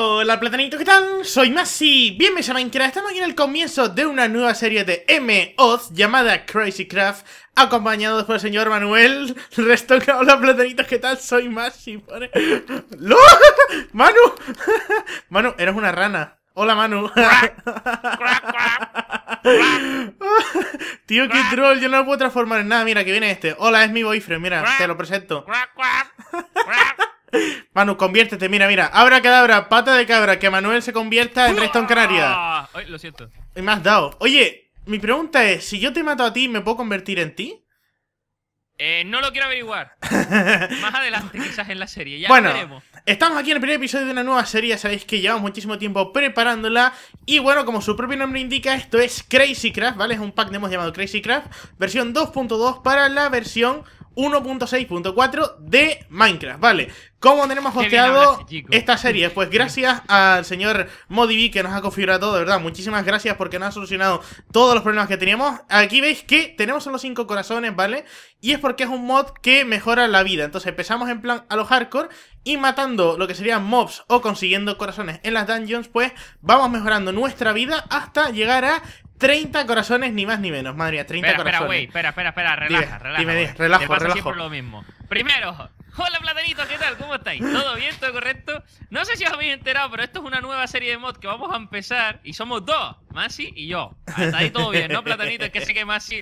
Hola platanito, ¿qué tal? Soy Masi, bienvenidos a Minecraft, estamos aquí en el comienzo de una nueva serie de MOZ llamada Crazy Craft acompañado por el señor Manuel Resto hola platanitos, ¿qué tal? Soy Masi ¡Lo! ¡Manu! Manu, eres una rana Hola Manu Tío, qué troll, yo no lo puedo transformar en nada, mira que viene este Hola, es mi boyfriend, mira, te lo presento Manu, conviértete, mira, mira. Abra cadabra, pata de cabra, que Manuel se convierta en Reston Canaria. lo siento. Me has dado. Oye, mi pregunta es, si yo te mato a ti, ¿me puedo convertir en ti? Eh, no lo quiero averiguar. Más adelante, quizás en la serie. Ya bueno, Estamos aquí en el primer episodio de una nueva serie. Sabéis que llevamos muchísimo tiempo preparándola. Y bueno, como su propio nombre indica, esto es Crazy Craft, ¿vale? Es un pack que hemos llamado Crazy Craft, versión 2.2 para la versión 1.6.4 de Minecraft, ¿vale? cómo tenemos hosteado esta serie. Pues gracias al señor Modivi que nos ha configurado todo, de verdad. Muchísimas gracias porque nos ha solucionado todos los problemas que teníamos. Aquí veis que tenemos solo 5 corazones, ¿vale? Y es porque es un mod que mejora la vida. Entonces empezamos en plan a los hardcore y matando lo que serían mobs o consiguiendo corazones en las dungeons, pues vamos mejorando nuestra vida hasta llegar a 30 corazones, ni más ni menos. Madre mía, 30 corazones. Espera, wey, espera, espera, espera, relaja, relaja. relajo, lo mismo. Primero, Hola Platanito, ¿qué tal? ¿Cómo estáis? ¿Todo bien? ¿Todo correcto? No sé si os habéis enterado, pero esto es una nueva serie de mods que vamos a empezar y somos dos, Masi y yo. Hasta ahí todo bien, ¿no, Platanito? Es que sé que Masi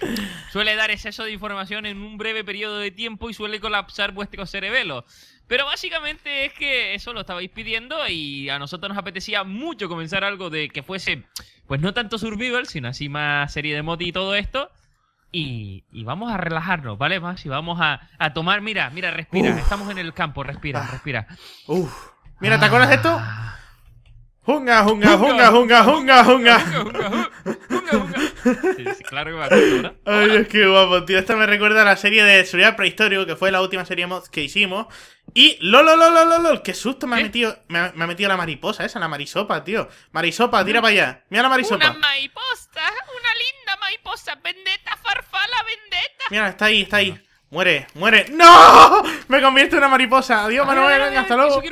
suele dar exceso de información en un breve periodo de tiempo y suele colapsar vuestro cerebelo. Pero básicamente es que eso lo estabais pidiendo y a nosotros nos apetecía mucho comenzar algo de que fuese, pues no tanto survival, sino así más serie de mods y todo esto. Y, y, vamos a relajarnos, ¿vale, más Y vamos a, a tomar, mira, mira, respira. Estamos en el campo, respira, ah. respira. Uf. Mira, ¿te acuerdas de esto? Ah. Junga, junga, junga, junga, junga, junga. Claro que va a ¿no? Ay, es que guapo, tío. Esto me recuerda a la serie de Surreal Prehistórico, que fue la última serie que hicimos. Y lol, lol, lol, qué susto me ha metido, me ha, metido la mariposa esa, la marisopa, tío. Marisopa, tira para allá. Mira la marisopa. Una mariposa, está ahí, está ahí. Muere, muere. ¡No! Me convierto en una mariposa. Adiós, Manuel. hasta luego.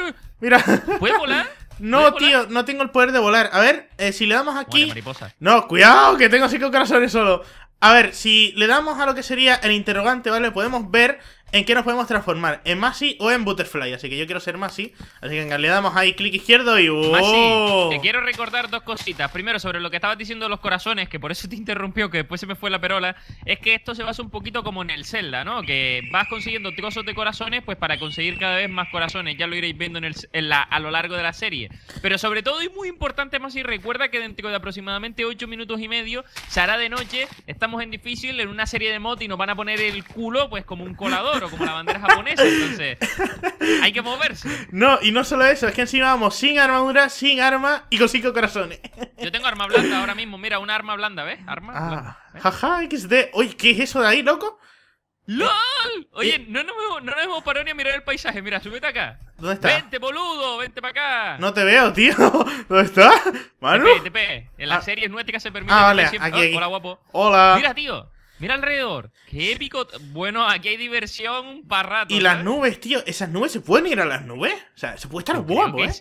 Mira. ¿Puedes volar? No, tío, no tengo el poder de volar. A ver, eh, si le damos aquí. no, cuidado, que tengo cinco corazones solo. A ver, si le damos a lo que sería el interrogante, ¿vale? Podemos ver en qué nos podemos transformar, en Masi o en Butterfly. Así que yo quiero ser Masi, así que en realidad damos ahí clic izquierdo y ¡oh! Masi, te quiero recordar dos cositas. Primero, sobre lo que estabas diciendo de los corazones, que por eso te interrumpió, que después se me fue la perola, es que esto se basa un poquito como en el Zelda, ¿no? Que vas consiguiendo trozos de corazones, pues para conseguir cada vez más corazones. Ya lo iréis viendo en a lo largo de la serie. Pero sobre todo, y muy importante, Masi, recuerda que dentro de aproximadamente 8 minutos y medio se hará de noche, estamos en difícil, en una serie de mod y nos van a poner el culo, pues como un colador como la bandera japonesa, entonces hay que moverse. No, y no solo eso, es que encima vamos sin armadura, sin arma y con cinco corazones. Yo tengo arma blanda ahora mismo, mira, una arma blanda, ¿ves? Arma ah, Jaja, XD. Oye, ¿qué es eso de ahí, loco? ¡LOL! Oye, eh. no nos, hemos, no nos parado ni a mirar el paisaje. Mira, súbete acá. ¿Dónde está? ¡Vente, boludo! ¡Vente para acá! No te veo, tío. ¿Dónde está? ¿Manu? En las ah. series nuéticas se permite... Ah, Siempre... hola, guapo. Hola. Mira, tío. Mira alrededor. Qué épico. Bueno, aquí hay diversión para rato. Y las nubes, tío. Esas nubes se pueden ir a las nubes. O sea, se puede estar guapo, ¿eh?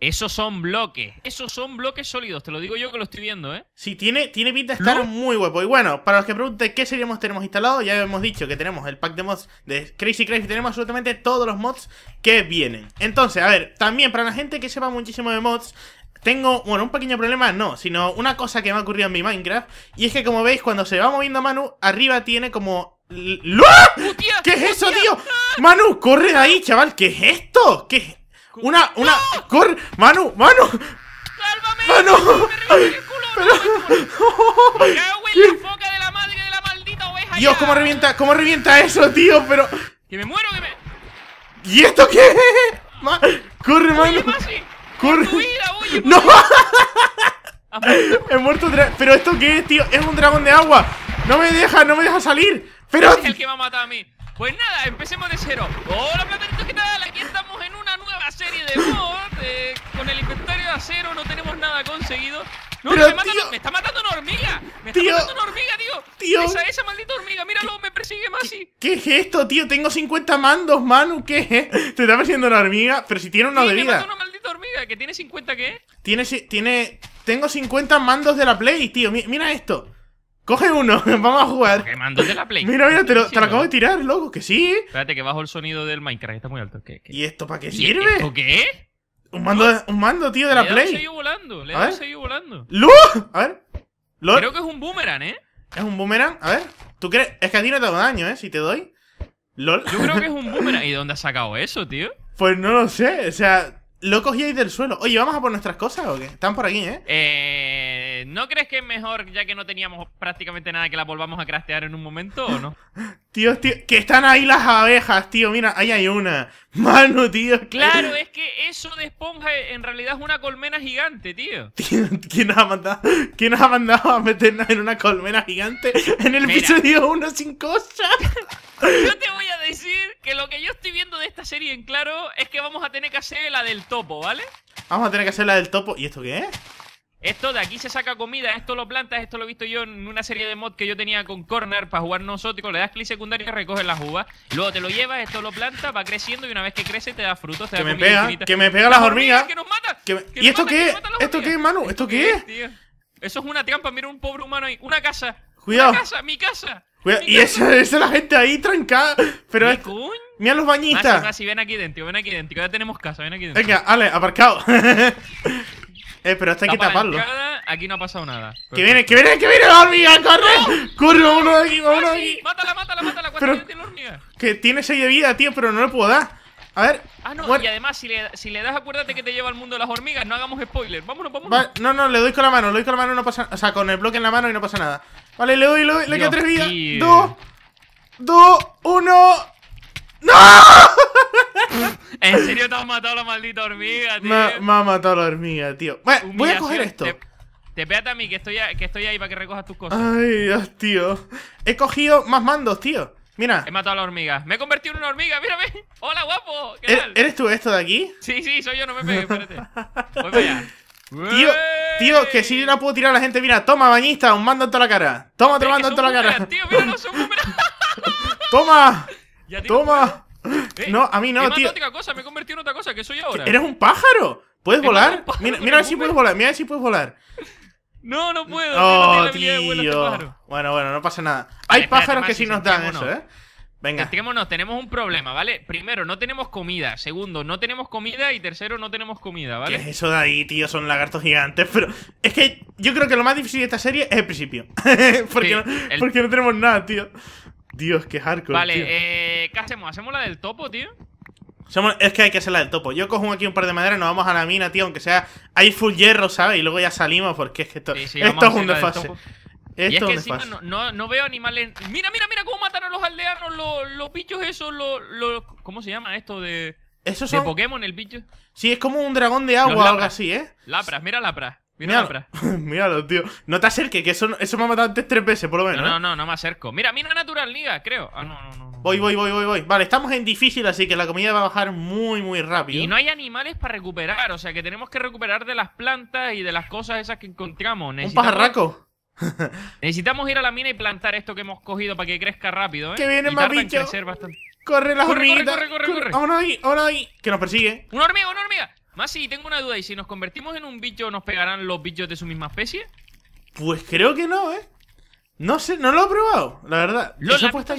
Esos son bloques. Esos son bloques sólidos. Te lo digo yo que lo estoy viendo, ¿eh? Sí, tiene, tiene pinta de estar muy guapo. Y bueno, para los que pregunten qué seríamos tenemos instalado, ya hemos dicho que tenemos el pack de mods de Crazy Crazy. Tenemos absolutamente todos los mods que vienen. Entonces, a ver, también para la gente que sepa muchísimo de mods, tengo, bueno, un pequeño problema, no, sino una cosa que me ha ocurrido en mi Minecraft. Y es que como veis, cuando se va moviendo Manu, arriba tiene como... ¿Qué es eso, tío? Manu, corre de ahí, chaval. ¿Qué es esto? ¿Qué Una, una... ¡Corre! ¡Manu! Manu ¡Sálvame! ¡Manu! ¡Me cago en la foca de la madre de la maldita oveja! Dios, cómo revienta, cómo revienta eso, tío, pero... ¡Que me muero, que me... ¿Y esto qué ¡Corre, Manu! ¡Corre! ¡No! He muerto ¿Pero esto qué es, tío? Es un dragón de agua. No me deja, no me deja salir. Pero. Es el que me ha matado a mí. Pues nada, empecemos de cero. Hola, platanitos, ¿qué tal? Aquí estamos en una nueva serie de mod. Eh, con el inventario de cero, no tenemos nada conseguido. No, me, mata! me, está matando una hormiga. Me está matando una hormiga, tío. tío esa, esa maldita hormiga, míralo, me persigue Masi. ¿Qué, ¿Qué es esto, tío? Tengo 50 mandos, Manu. ¿Qué Te está persiguiendo una hormiga, pero si tiene una de vida dormida, hormiga, que tiene 50 qué? Tiene, tiene, tengo 50 mandos de la Play, tío. mira esto. Coge uno, vamos a jugar. de la Play? mira, mira, te lo, acabo de tirar, loco, que sí. Espérate, que bajo el sonido del Minecraft, está muy alto. ¿Qué, y esto para qué sirve? ¿Esto qué? Un mando, un mando, tío, de la Play. Le he volando, le volando. A ver. Creo que es un boomerang, ¿eh? ¿Es un boomerang? A ver. ¿Tú crees? Es que a ti no te hago daño, ¿eh? Si te doy. LOL Yo creo que es un boomerang. ¿Y dónde has sacado eso, tío? Pues no lo sé. O sea, lo cogí ahí del suelo. Oye, ¿vamos a por nuestras cosas o qué? Están por aquí, ¿eh? Eh. ¿No crees que es mejor, ya que no teníamos prácticamente nada, que la volvamos a craftear en un momento o no? tío, tío, que están ahí las abejas, tío. Mira, ahí hay una. Mano, tío. Claro, es que eso de esponja en realidad es una colmena gigante, tío. ¿quién, nos ha mandado, a meternos en una colmena gigante en el episodio 1 sin cosas? Yo te voy a decir que lo que yo estoy viendo de esta serie en claro es que vamos a tener que hacer la del topo, ¿vale? Vamos a tener que hacer la del topo. ¿Y esto qué es? Esto de aquí se saca comida, esto lo plantas, esto lo he visto yo en una serie de mods que yo tenía con Corner para jugar nosotros, le das clic secundario y recoges las uvas, luego te lo llevas, esto lo plantas, va creciendo y una vez que crece te da frutos, te que me pega, Que me pega las, hormigas, que nos mata. ¿Y esto qué ¿Esto qué es, Manu? ¿Esto qué Eso es una trampa, mira un pobre humano ahí, una casa. Cuidado. Una casa, mi casa. y esa es la gente ahí trancada. Pero es. Mira los bañistas. ven aquí dentro, ven aquí dentro. Ya tenemos casa, ven aquí Venga, Ale, aparcado. Eh, pero hasta hay que taparlo. aquí no ha pasado nada. ¡Que viene, que viene, que viene la hormiga! ¡Corre! ¡Corre, uno de aquí, uno aquí! ¡Mátala, mátala, mátala! Pero, tiene hormiga? Que tiene 6 de vida, tío, pero no le puedo dar. A ver. Ah, no, y además, si le, das, acuérdate que te lleva al mundo de las hormigas. No hagamos spoiler. Vámonos, vámonos. no, no, le doy con la mano, le doy con la mano no pasa O sea, con el bloque en la mano y no pasa nada. Vale, le doy, le doy, le doy tres vidas. dos Dos. uno ¡No! ¿En serio te has matado a la maldita hormiga, tío? Me, ha matado la hormiga, tío. voy a coger esto. Te, te a mí, que estoy, que estoy ahí para que recojas tus cosas. Ay, Dios, tío. He cogido más mandos, tío. Mira. He matado a la hormiga. Me he convertido en una hormiga, mírame. Hola, guapo. ¿Er, ¿Eres tú esto de aquí? Sí, sí, soy yo, no me pegues, espérate. Voy para allá. Tío, tío, que si no puedo tirar a la gente, mira, toma, bañista, un mando en toda la cara. Toma otro mando en toda la cara. Toma, toma. No, a mí no, tío. cosa, me he convertido en otra cosa, que soy ahora? ¿Eres un pájaro? ¿Puedes volar? mira, mira a ver si puedes volar, mira a ver si puedes volar. No, no puedo. no oh, este tío. bueno, bueno, no pasa nada. Hay pájaros que sí nos dan eso, ¿eh? Venga. Sentémonos, tenemos un problema, ¿vale? Primero, no tenemos comida. Segundo, no tenemos comida. Y tercero, no tenemos comida, ¿vale? ¿Qué es eso de ahí, tío? Son lagartos gigantes. Pero es que yo creo que lo más difícil de esta serie es el principio. porque, porque no tenemos nada, tío. Dios, qué hardcore. Vale, Eh, ¿qué hacemos? ¿Hacemos la del topo, tío? es que hay que hacer la del topo. Yo cojo aquí un par de madera, nos vamos a la mina, tío, aunque sea. Hay full hierro, ¿sabes? Y luego ya salimos porque es que esto, esto es un desfase. Esto es que encima no, no, veo animales. Mira, mira, mira cómo mataron a los aldeanos, los, bichos esos, los, ¿Cómo se llama esto de. ¿Eso son... De Pokémon, el bicho. Sí, es como un dragón de agua o algo así, ¿eh? Lapras, mira lapras. míralo, tío. No te acerques, que eso, eso me ha matado antes tres veces, por lo menos. No, no, ¿eh? no, me acerco. Mira, mira Natural Liga, creo. Ah, no, no, no. Voy, voy, voy, voy, voy. Vale, estamos en difícil, así que la comida va a bajar muy, muy rápido. Y no hay animales para recuperar, o sea que tenemos que recuperar de las plantas y de las cosas esas que encontramos. ¿Un pajarraco? Necesitamos ir a la mina y plantar esto que hemos cogido para que crezca rápido, ¿eh? Que viene más bicho. Corre las corre, hormiguitas. Corre, corre, corre, corre. ahí, Que nos persigue. ¡Una hormiga, una hormiga! Más sí, tengo una duda. ¿Y si nos convertimos en un bicho, nos pegarán los bichos de su misma especie? Pues creo que no, ¿eh? No sé, no lo he probado, la verdad. Lo, Eso puede qué,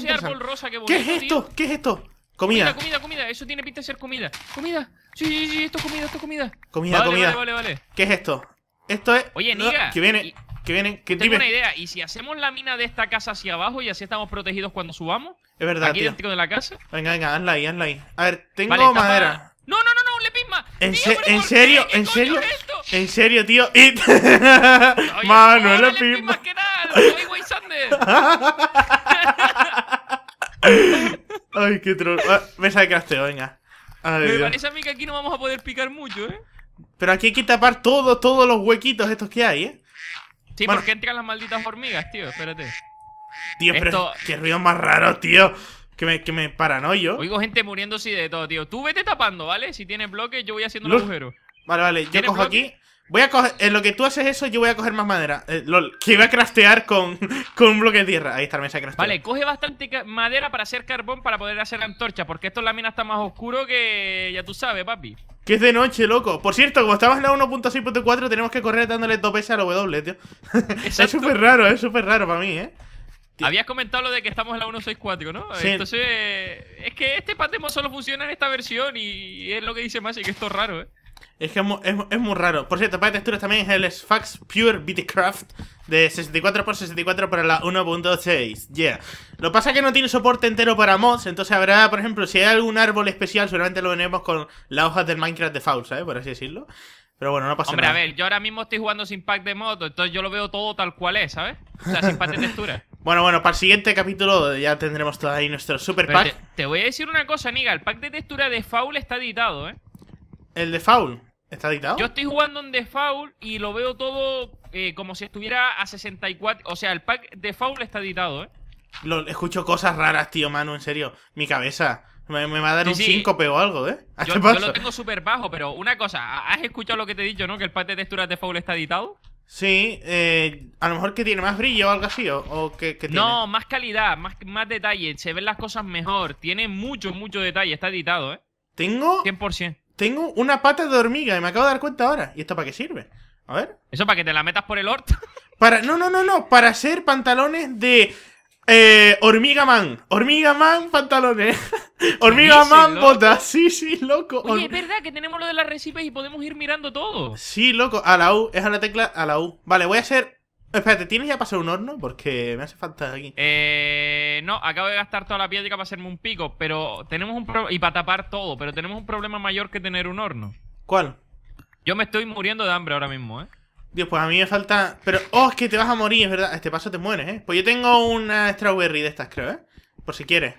es esto? ¿Qué es esto? Comida. comida. Comida, comida, Eso tiene pinta de ser comida. Comida. Sí, sí, sí, esto es comida, esto es comida. Comida, vale, comida. Vale, vale, vale. ¿Qué es esto? Esto es... Oye, Niga. que viene... Que viene que Tengo una idea. ¿Y si hacemos la mina de esta casa hacia abajo y así estamos protegidos cuando subamos? Es verdad, Aquí tío. dentro de la casa. Venga, venga, hazla ahí, hazla ahí. A ver, tengo madera. No, no, no, ¿En, se en serio? ¿En serio? Es ¿En serio, tío? Y... nada la Ay, qué troll. Ah, me sale casteo venga. Me parece a mí que aquí no vamos a poder picar mucho, ¿eh? Pero aquí hay que tapar todos, todos los huequitos estos que hay, ¿eh? Sí, porque entran las malditas hormigas, tío. Espérate. Tío, pero qué ruido más raro, tío que me, que me paranoio. Oigo gente muriéndose de todo, tío. Tú vete tapando, ¿vale? Si tienes bloques, yo voy haciendo el agujero Vale, vale, yo cojo aquí. Voy a coger. En lo que tú haces eso, yo voy a coger más madera. Eh, LOL, que iba a craftear con, con un bloque de tierra. Ahí está la mesa de Vale, coge bastante madera para hacer carbón para poder hacer antorcha Porque esto en la mina está más oscuro que. Ya tú sabes, papi. Que es de noche, loco. Por cierto, como estamos en la 1.6.4, tenemos que correr dándole dos veces a los W, tío. es súper raro, es súper raro para mí, ¿eh? Habías comentado lo de que estamos en la 164, ¿no? Entonces, eh, es que este pack de mods solo funciona en esta versión y es lo que dice más, y que esto es raro, ¿eh? Es que es muy, raro. Por cierto, para texturas también es el Sfax Pure Bitcraft de 64x64 para la 1.6. Yeah. Lo pasa es que no tiene soporte entero para mods, entonces habrá, por ejemplo, si hay algún árbol especial, seguramente lo veremos con las hojas del Minecraft de Faust, ¿sabes? Por así decirlo. Pero bueno, no pasa nada. Hombre, a ver, yo ahora mismo estoy jugando sin pack de mods, entonces yo lo veo todo tal cual es, ¿sabes? O sea, sin pack de texturas Bueno, bueno, para el siguiente capítulo ya tendremos todo ahí nuestro super pack. Te, voy a decir una cosa, Niga. El pack de textura de Foul está editado, ¿eh? ¿El de Foul? ¿Está editado? Yo estoy jugando en de Foul y lo veo todo eh, como si estuviera a 64. O sea, el pack de Foul está editado, ¿eh? Lo, escucho cosas raras, tío, Manu, en serio. Mi cabeza. Me, va a dar un 5 síncope o algo, ¿eh? Yo, lo tengo súper bajo, pero una cosa. ¿Has escuchado lo que te he dicho, no? Que el pack de texturas de Foul está editado. Sí, eh, a lo mejor que tiene más brillo o algo así, o, que, tiene. No, más calidad, más, más detalle, se ven las cosas mejor, tiene mucho, mucho detalle, está editado, ¿eh? Tengo... 100%. Tengo una pata de hormiga y me acabo de dar cuenta ahora. ¿Y esto para qué sirve? A ver. ¿Eso para que te la metas por el orto? Para, no, no, no, no, para hacer pantalones de eh, Hormiga Man. Hormiga Man, pantalones. Hormiga Man, botas. Sí, sí, loco. Oye, es verdad que tenemos lo de las recipes y podemos ir mirando todo. Sí, loco. A la U. Es a la tecla a la U. Vale, voy a hacer... Espérate, ¿tienes ya pasado un horno? Porque me hace falta aquí. Eh, no, acabo de gastar toda la piedra para hacerme un pico, pero tenemos un problema... y para tapar todo, pero tenemos un problema mayor que tener un horno. ¿Cuál? Yo me estoy muriendo de hambre ahora mismo, ¿eh? Dios, pues a mí me falta... Pero, oh, es que te vas a morir, es verdad. A este paso te mueres, ¿eh? Pues yo tengo una strawberry de estas, creo, ¿eh? Por si quieres.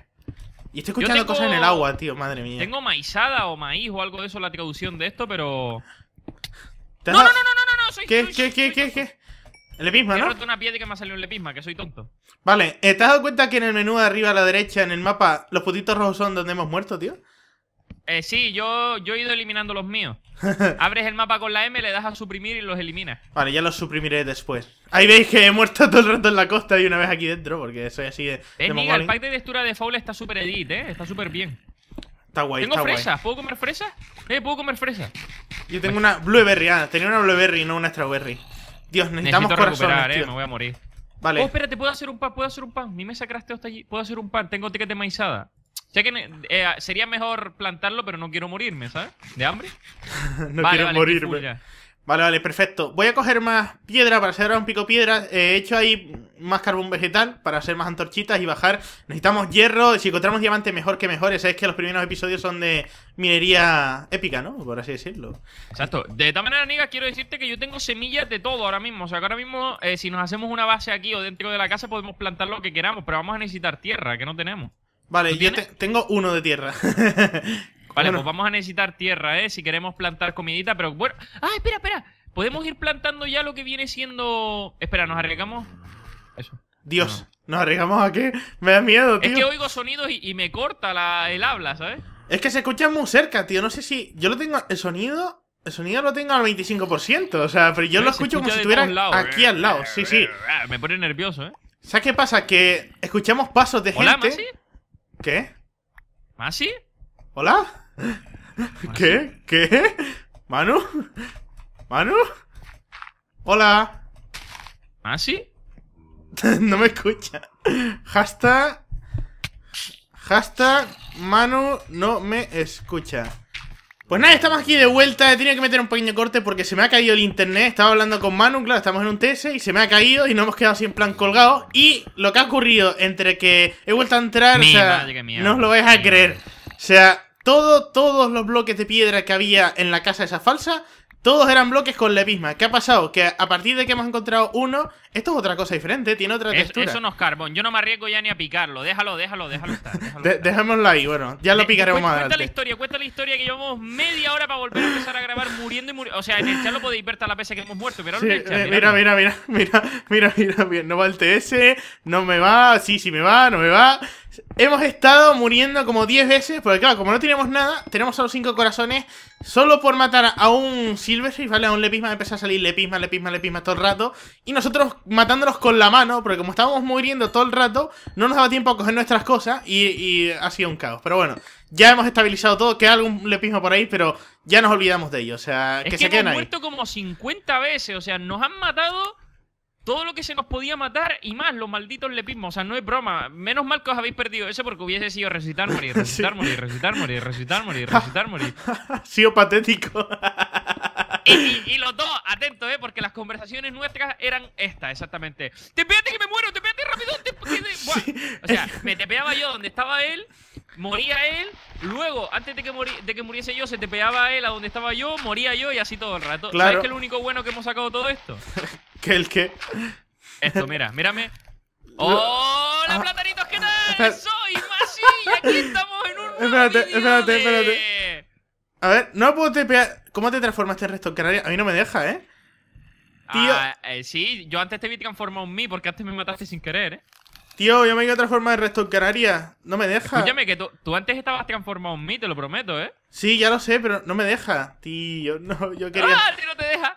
Y estoy escuchando cosas en el agua, tío, madre mía. Tengo maizada o maíz o algo de eso, la traducción de esto, pero... No, no, no, no, no, no, soy... ¿Qué, qué, qué, qué, qué? Lepisma, ¿no? He roto una piedra que me ha salido un lepisma, que soy tonto. Vale, eh, ¿te has dado cuenta que en el menú de arriba a la derecha, en el mapa, los putitos rojos son donde hemos muerto, tío? Eh, sí, yo, he ido eliminando los míos. Abres el mapa con la M, le das a suprimir y los eliminas. Vale, ya los suprimiré después. Ahí veis que he muerto todo el rato en la costa y una vez aquí dentro, porque soy así de. Eh, el pack de textura de Foul está súper edit, eh. Está súper bien. Está guay, Tengo está fresas, fresa, ¿puedo comer fresa. Eh, puedo comer fresa. Yo tengo pues una blueberry, ah, tenía una blueberry, no una strawberry. Dios, necesitamos Necesito eh, me voy a morir. Vale. Oh, espérate, puedo hacer un pan, puedo hacer un pan. Mi mesa crafteo está allí. Puedo hacer un pan, tengo ticket de maizada que eh, sería mejor plantarlo, pero no quiero morirme, ¿sabes? ¿De hambre? no quiero vale, morirme. Vale, vale, perfecto. Voy a coger más piedra para hacer ahora un pico piedra. Eh, he hecho ahí más carbón vegetal para hacer más antorchitas y bajar. Necesitamos hierro. Si encontramos diamante, mejor que mejores Es que los primeros episodios son de minería épica, ¿no? Por así decirlo. Exacto. De esta manera, Niga, quiero decirte que yo tengo semillas de todo ahora mismo. O sea, que ahora mismo, eh, si nos hacemos una base aquí o dentro de la casa, podemos plantar lo que queramos. Pero vamos a necesitar tierra, que no tenemos. Vale, yo tengo uno de tierra. vale, pues vamos a necesitar tierra, ¿eh? Si queremos plantar comidita, pero bueno... ¡Ah, espera, espera! Podemos ir plantando ya lo que viene siendo... Espera, ¿nos arriesgamos? Eso. Dios, ¿nos arriesgamos a qué? Me da miedo, tío. Es que oigo sonidos y, me corta la, el habla, ¿sabes? Es que se escucha muy cerca, tío. No sé si... Yo lo tengo... El sonido... El sonido lo tengo al 25%. O sea, pero yo lo escucho como si estuviera aquí ¿eh? al lado. Sí, sí. Me pone nervioso, ¿eh? ¿Sabes qué pasa? Que escuchamos pasos de gente... ¿Qué? ¿Masi? ¿Ah, ¿Hola? ¿Ah, ¿Qué? ¿Qué? ¿Manu? ¿Manu? ¿Hola? ¿Masi? ¿Ah, no me escucha. Hasta. Hasta Manu no me escucha. Pues nada, estamos aquí de vuelta, he tenido que meter un pequeño corte porque se me ha caído el internet, estaba hablando con Manu, claro, estamos en un TS y se me ha caído y nos hemos quedado así en plan colgados y lo que ha ocurrido entre que he vuelto a entrar, o sea, no os lo vais a creer, o sea, todo, todos los bloques de piedra que había en la casa esa falsa todos eran bloques con la misma. ¿Qué ha pasado? Que a partir de que hemos encontrado uno, esto es otra cosa diferente, tiene otra textura. Eso no es carbón, yo no me arriesgo ya ni a picarlo. Déjalo, déjalo, déjalo estar. Déjalo ahí, bueno, ya lo picaremos más adelante. Cuenta la historia, cuenta la historia que llevamos media hora para volver a empezar a grabar muriendo y muriendo. O sea, en el chat lo podéis ver todas la veces que hemos muerto. mira, mira, mira, mira, mira, mira, mira, no va el TS, no me va, sí, sí me va, no me va. Hemos estado muriendo como 10 veces, porque claro, como no tenemos nada, tenemos solo 5 corazones. Solo por matar a un Silverfish, ¿vale? A un Lepisma empezó a salir Lepisma, Lepisma, Lepisma todo el rato. Y nosotros matándonos con la mano, porque como estábamos muriendo todo el rato, no nos daba tiempo a coger nuestras cosas y, ha sido un caos. Pero bueno, ya hemos estabilizado todo, queda algún Lepisma por ahí, pero ya nos olvidamos de ellos, O sea, que, se queden hemos muerto como 50 veces, o sea, nos han matado todo lo que se nos podía matar y más, los malditos lepismos. O sea, no es broma. Menos mal que os habéis perdido eso porque hubiese sido resucitar, morir, resucitar, morir, resucitar, morir, resucitar, morir, Ha sido patético. Y, y, los dos, ¿eh? Porque las conversaciones nuestras eran estas, exactamente. ¡Te pegaste que me muero! ¡Te pegaste rápido! Te, O sea, me te pegaba yo donde estaba él, moría él, luego, antes de que, de que muriese yo, se te pegaba él a donde estaba yo, moría yo y así todo el rato. Claro. que es lo único bueno que hemos sacado todo esto? ¿Qué el qué? Esto, mira, mírame. ¡Hola, ah. platanitos! ¿Qué tal? ¡Soy Masi! aquí estamos en un nuevo Espérate, espérate, espérate. A ver, no puedo tepear. ¿Cómo te transformaste en resto Canaria? A mí no me deja, ¿eh? Tío. Ah, eh, sí, yo antes te vi transformado en mí porque antes me mataste sin querer, ¿eh? Tío, yo me he transformar en resto Canaria. No me deja. Escúchame, que tú, antes estabas transformado en mí, te lo prometo, ¿eh? Sí, ya lo sé, pero no me deja, tío. No, yo quería. ¡Ah, no te deja!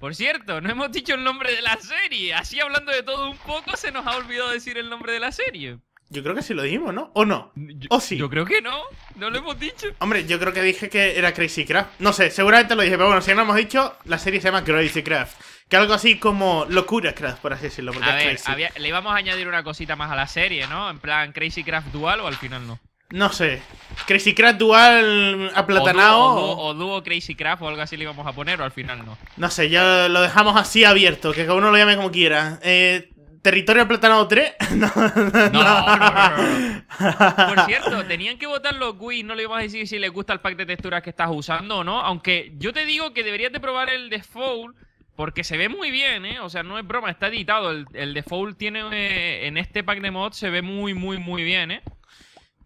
Por cierto, no hemos dicho el nombre de la serie. Así hablando de todo un poco, se nos ha olvidado decir el nombre de la serie. Yo creo que sí lo dijimos, ¿no? ¿O no? Yo, ¿O sí? Yo creo que no, no lo hemos dicho. Hombre, yo creo que dije que era Crazy Craft. No sé, seguramente lo dije, pero bueno, si no lo hemos dicho, la serie se llama Crazy Craft. Que algo así como locura Craft, por así decirlo. Porque a ver, le íbamos a añadir una cosita más a la serie, ¿no? En plan Crazy Craft dual o al final no. No sé. Crazy Craft Dual aplatanado. O dúo, Crazy Craft o algo así le íbamos a poner, o al final no. No sé, ya lo dejamos así abierto, que cada uno lo llame como quiera. Eh, ¿Territorio aplatanado 3? no, no, no, Por cierto, tenían que votar los GUI, no le íbamos a decir si les gusta el pack de texturas que estás usando o no. Aunque yo te digo que deberías de probar el default. Porque se ve muy bien, ¿eh? O sea, no es broma, está editado. El, default tiene. Eh, en este pack de mods se ve muy, muy, muy bien, ¿eh?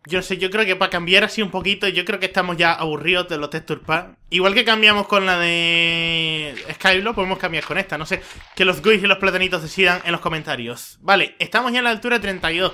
Yo sé, yo creo que para cambiar así un poquito, yo creo que estamos ya aburridos de los texture Igual que cambiamos con la de Skyblock, podemos cambiar con esta. No sé, que los GUIs y los platanitos decidan en los comentarios. Vale, estamos ya en la altura 32.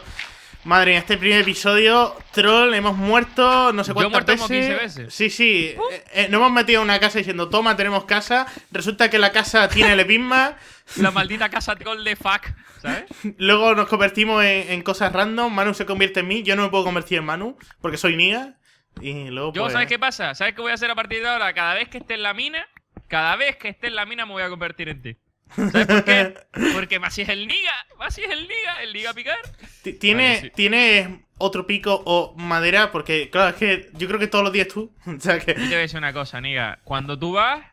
Madre en este primer episodio, troll, hemos muerto no sé cuántas veces. Sí, sí. Eh, eh, nos hemos metido en una casa diciendo, toma, tenemos casa. Resulta que la casa tiene el episma. la maldita casa troll de fuck, ¿sabes? Luego nos convertimos en, cosas random. Manu se convierte en mí. Yo no me puedo convertir en Manu porque soy nia Y luego. Yo, pues, ¿sabes qué pasa? ¿Sabes qué voy a hacer a partir de ahora? Cada vez que esté en la mina, cada vez que esté en la mina me voy a convertir en ti. ¿Sabes por qué? Porque Masi es el niga Masi es el niga, el Liga Picar. Tiene, tiene otro pico o madera, porque claro, es que yo creo que todos los días tú. Yo te voy a decir una cosa, Niga. Cuando tú vas,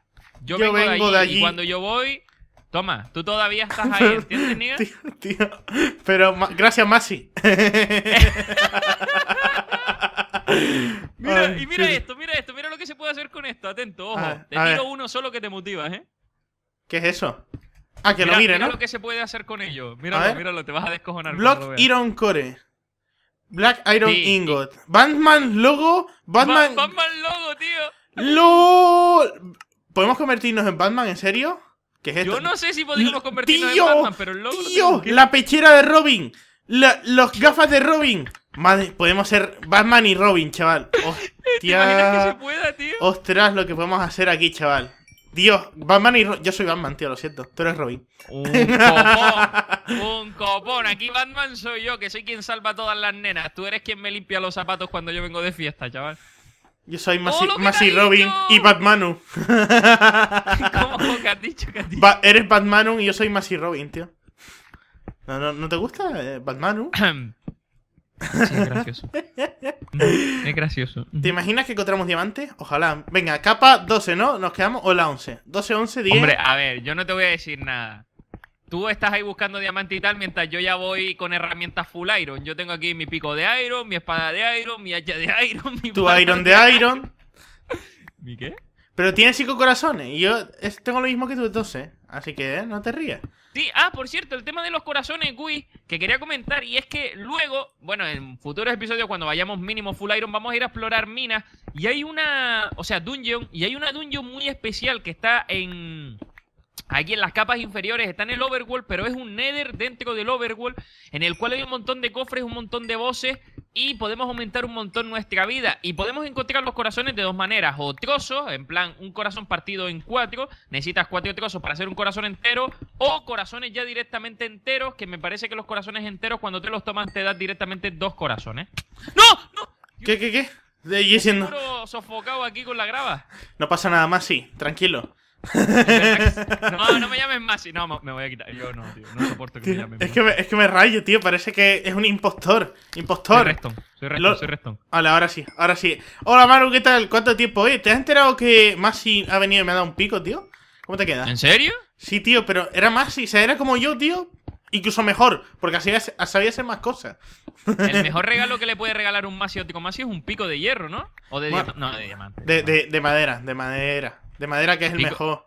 yo, vengo, de, allí, Y cuando yo voy, toma, tú todavía estás ahí, ¿entiendes, Niga? Pero gracias, Masi. mira, y mira esto, mira esto, mira lo que se puede hacer con esto. Atento, ojo. Ah, te tiro uno solo que te motiva, ¿eh? ¿Qué es eso? Ah, que lo mire, mira ¿no? lo que se puede hacer con ello. Míralo, míralo, te vas a descojonar. Block Iron Core. Black Iron Ingot. Batman logo. Batman. Batman logo, tío. ¡Lol! ¿Podemos convertirnos en Batman, en serio? ¿Qué es esto? Yo no sé si podríamos convertirnos en Batman, pero el logo. ¡Tío! la pechera de Robin. los gafas de Robin. podemos ser Batman y Robin, chaval. ¿Te imaginas que se pueda, tío? Ostras, lo que podemos hacer aquí, chaval. Dios, Batman y yo soy Batman, tío, lo siento. Tú eres Robin. Un copón. un copón. Aquí Batman soy yo, que soy quien salva a todas las nenas. Tú eres quien me limpia los zapatos cuando yo vengo de fiesta, chaval. Yo soy oh, Masi, Robin y Batmanu. ¿Cómo que has dicho que has eres Batmanu y yo soy Masi Robin, tío. ¿No, te gusta eh, Batmanu? es gracioso. es gracioso. ¿Te imaginas que encontramos diamantes? Ojalá. Venga, capa 12, ¿no? Nos quedamos. O la 11. 12, 11, 10. Hombre, a ver, yo no te voy a decir nada. Tú estás ahí buscando diamantes y tal, mientras yo ya voy con herramientas full iron. Yo tengo aquí mi pico de iron, mi espada de iron, mi hacha de iron, mi. Tu iron de, iron. ¿Mi qué? Pero tienes cinco corazones y yo tengo lo mismo que tú, 12. Así que, ¿eh? no te rías. Sí, ah, por cierto, el tema de los corazones, Gui, que quería comentar, y es que luego, bueno, en futuros episodios, cuando vayamos mínimo Full Iron, vamos a ir a explorar minas, y hay una, o sea, dungeon, y hay una dungeon muy especial que está en... Aquí en las capas inferiores está en el Overworld, pero es un Nether dentro del Overworld, en el cual hay un montón de cofres, un montón de voces, y podemos aumentar un montón nuestra vida. Y podemos encontrar los corazones de dos maneras. O trozos, en plan, un corazón partido en cuatro. Necesitas cuatro trozos para hacer un corazón entero. O corazones ya directamente enteros, que me parece que los corazones enteros cuando te los tomas te das directamente dos corazones. ¡No! ¡No! ¿Qué, qué, qué? De sofocado aquí con la grava. No pasa nada más, sí. Tranquilo. No, no me llames Masi No, me voy a quitar. Yo no, tío. No soporto que me llamen es Que me, es que me rayo, tío. Parece que es un impostor. Impostor. Soy Reston. Soy Reston. Hola, ahora sí. Ahora sí. Hola, Maru. ¿Qué tal? ¿Cuánto tiempo? Oye, ¿te has enterado que Masi ha venido y me ha dado un pico, tío? ¿Cómo te queda? ¿En serio? Sí, tío. Pero era Masi. O sea, era como yo, tío. Incluso mejor, porque así sabía hacer más cosas. El mejor regalo que le puede regalar un Masi tío, Masi es un pico de hierro, ¿no? O de, no, de diamante. De, de, de madera, de madera. De madera que es el mejor.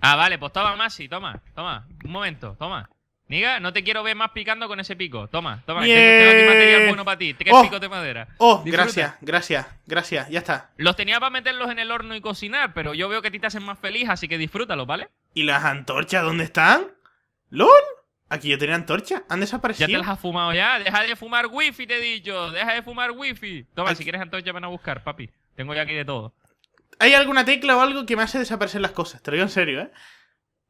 Ah, vale, pues toma, Masi, toma, toma. Un momento, toma. Niga, no te quiero ver más picando con ese pico. Toma, toma, tengo, material bueno para ti. Tres oh. picos de madera. Oh, gracias, gracias, gracias, ya está. Los tenía para meterlos en el horno y cocinar, pero yo veo que a ti te hacen más feliz, así que disfrútalos, ¿vale? ¿Y las antorchas dónde están? ¿LOL? Aquí yo tenía antorchas, han desaparecido. Ya te las has fumado ya, deja de fumar wifi, te he dicho, deja de fumar wifi. Toma, si quieres antorchas, van a buscar, papi. Tengo ya aquí de todo hay alguna tecla o algo que me hace desaparecer las cosas, te lo digo en serio, ¿eh?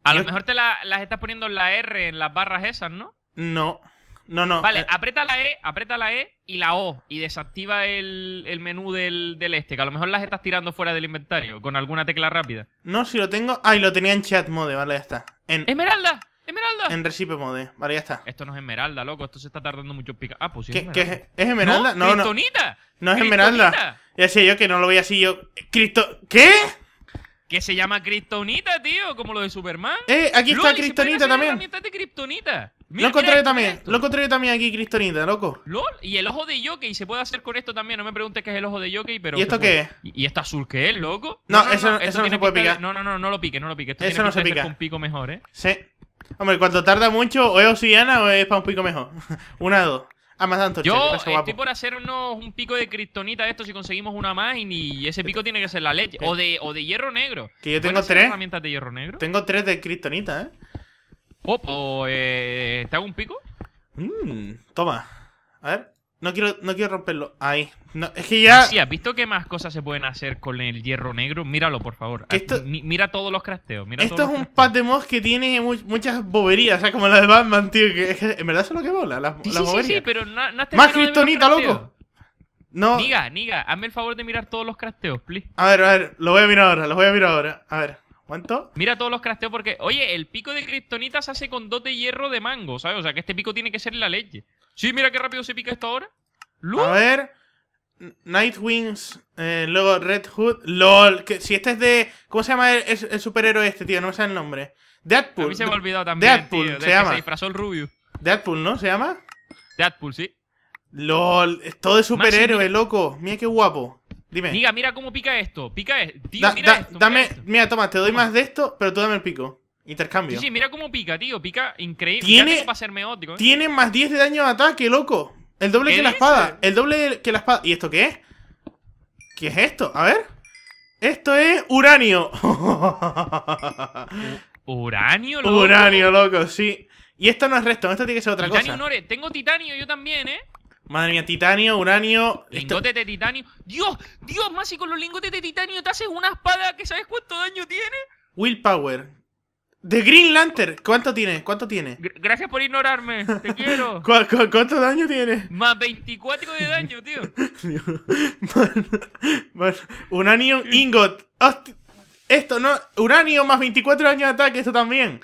A lo mejor te las estás poniendo en la R, en las barras esas, ¿no? No, no, no. Vale, eh. aprieta la E, aprieta la E y la O y desactiva el, menú del, este, que a lo mejor las estás tirando fuera del inventario con alguna tecla rápida. No, si lo tengo... Ay, lo tenía en chat mode, vale, ya está. En... ¡Esmeralda! ¡Esmeralda! En Recipe Mode. Vale, ya está. Esto no es Esmeralda, loco. Esto se está tardando mucho en picar. Ah, pues sí. es, esmeralda. es, Esmeralda? No, no. no. no es Esmeralda. Ya sé yo que no lo veía así yo. ¿Cristo? ¿Qué? Que se llama Kryptonita, tío, como lo de Superman. Eh, aquí está Kryptonita también. de lo encontré yo también, lo encontré también aquí, Kryptonita, loco. LOL, y el ojo de Jockey se puede hacer con esto también. No me preguntes qué es el ojo de Jockey, pero. ¿Y esto qué es? ¿Y, esta está azul que es, loco? No, eso no, eso no se puede picar. No, no, no, no lo pique, no lo pique Esto eso no se pica. un pico mejor, ¿eh? Sí. Hombre, cuando tarda mucho, o es obsidiana o es para un pico mejor. Una, dos. Ah, más tanto Yo estoy por hacer un pico de kriptonita de esto si conseguimos una más y, ese pico tiene que ser la leche. O de, hierro negro. Que yo tengo tres. herramientas de hierro negro? Tengo tres de kriptonita, ¿eh? Oh, ¿te hago un pico? Mmm, toma. A ver. No quiero, no quiero romperlo. Ahí. es que ya. Sí, ¿has visto qué más cosas se pueden hacer con el hierro negro? Míralo, por favor. Mira todos los crasteos Esto es un pack de mods que tiene muchas boberías, o sea, como la de Batman, tío. en verdad eso es lo que mola, las, boberías. Sí, pero no, no Más cristonita loco. No. Niga, Niga, hazme el favor de mirar todos los crasteos please. A ver, a ver, lo voy a mirar ahora, lo voy a mirar ahora. A ver. ¿Cuánto? Mira todos los crafteos porque, oye, el pico de kriptonita se hace con dos de hierro de mango, ¿sabes? O sea, que este pico tiene que ser la ley. Sí, mira qué rápido se pica esto ahora. A ver. Nightwings, eh, luego Red Hood, LOL. Que, si este es de. ¿Cómo se llama el, superhéroe este, tío? No me sale el nombre. Deadpool. se me olvidado también. Deadpool, se llama. Deadpool, ¿no? ¿Se llama? Deadpool, sí. LOL, es todo de superhéroe, loco. Mira qué guapo. Dime. Mira, mira cómo pica esto. Pica, esto. dame, mira, toma, te doy más de esto, pero tú dame el pico. Intercambio. Sí, mira cómo pica, tío. Pica increíble. Tiene, ¿eh? tiene más 10 de daño de ataque, loco. El doble que la espada. El doble que la espada. ¿Y esto qué es? ¿Qué es esto? A ver. Esto es uranio. ¿Uranio, loco? Uranio, loco, sí. Y esto no es resto, esto tiene que ser otra cosa. Tengo titanio yo también, ¿eh? Madre mía, titanio, uranio. Lingotes de titanio. Dios, Dios, más si con los lingotes de titanio te haces una espada que sabes cuánto daño tiene. Willpower. The Green Lantern. ¿Cuánto tiene? ¿Cuánto tiene? gracias por ignorarme. Te quiero. cuánto daño tiene? Más 24 de daño, tío. Bueno, Ingot. Esto no. Uranio más 24 de daño de ataque, esto también.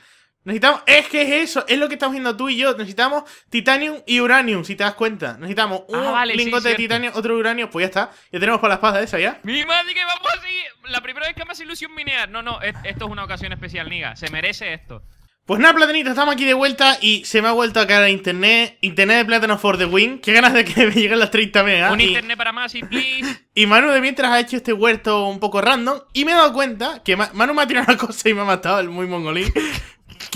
Necesitamos, es que es eso, es lo que estamos viendo tú y yo. Necesitamos titanium y uranium, si te das cuenta. Necesitamos ah, un lingote de titanio, otro de uranio, pues ya está. Ya tenemos para la espada esa ya. Mi madre que vamos así. La primera vez que más ilusión minear. No, no, esto es una ocasión especial, Niga. Se merece esto. Pues nada, platanito, estamos aquí de vuelta y se me ha vuelto a caer a internet. Internet de plátano for the win. Qué ganas de que me lleguen las 30 megas. Un internet para más y please. y Manu de mientras ha hecho este huerto un poco random y me he dado cuenta que Manu me ha tirado una cosa y me ha matado el muy mongolín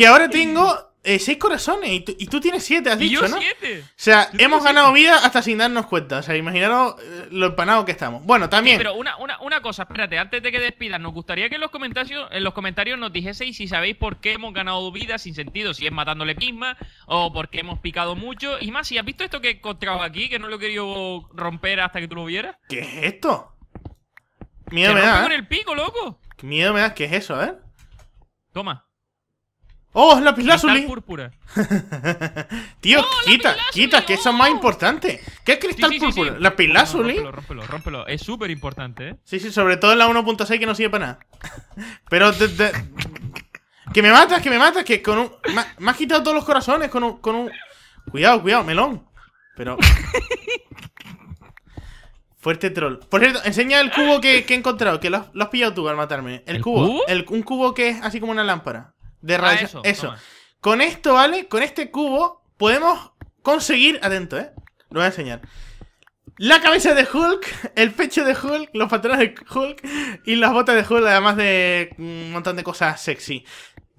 que ahora tengo eh, seis corazones y tú, y tú, tienes siete has ¿Y dicho, yo ¿no? Siete. O sea, hemos ganado vida hasta sin darnos cuenta. O sea, imaginaros eh, lo empanado que estamos. Bueno, también. Pero una, cosa, espérate, antes de que despidas, nos gustaría que en los comentarios, en los comentarios nos dijeseis si sabéis por qué hemos ganado vida sin sentido, si es matándole pisma o por qué hemos picado mucho. Y más, si has visto esto que he encontrado aquí, que no lo he querido romper hasta que tú lo vieras. ¿Qué es esto? Miedo me da. con ¿eh? el pico, loco. Miedo me da, ¿qué es eso, eh? Toma. ¡Oh, es lápiz púrpura. Tío, oh, quita, quita, que eso es más oh. importante. ¿Qué es cristal púrpura? La Es súper importante, ¿eh? Sí, sí, sobre todo en la 1.6 que no sirve para nada. Pero... ¡Que me matas, que me matas! Que con un... me has quitado todos los corazones con un... Cuidado, cuidado, melón. Pero... Fuerte troll. Por cierto, enseña el cubo que, he encontrado, que lo, has pillado tú al matarme. El, cubo. un cubo que es así como una lámpara. De ah, radiación. eso. Con esto, ¿vale? Con este cubo podemos conseguir. Atento, ¿eh? Lo voy a enseñar. La cabeza de Hulk, el pecho de Hulk, los patrones de Hulk y las botas de Hulk, además de un montón de cosas sexy.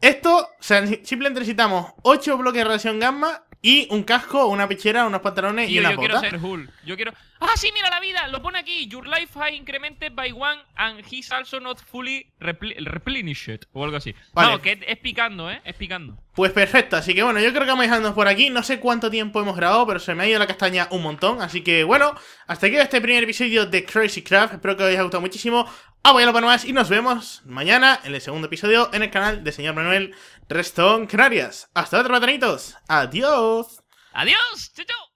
Esto, o sea, simplemente necesitamos 8 bloques de radiación gamma y un casco, una pechera, unos pantalones y una yo bota. Yo quiero ser Hulk. Yo quiero. ¡Ah, sí, mira la vida! Lo pone aquí. Your life has incremented by one and he's also not fully replenished. O algo así. No, que es, picando, ¿eh? Es picando. Pues perfecto. Así que bueno, yo creo que vamos dejando por aquí. No sé cuánto tiempo hemos grabado, pero se me ha ido la castaña un montón. Así que bueno, hasta aquí este primer episodio de Crazy Craft. Espero que os haya gustado muchísimo pues para más y nos vemos mañana en el segundo episodio en el canal de señor Manuel Restón Canarias. Hasta otro, matanitos! Adiós. Adiós. Chau,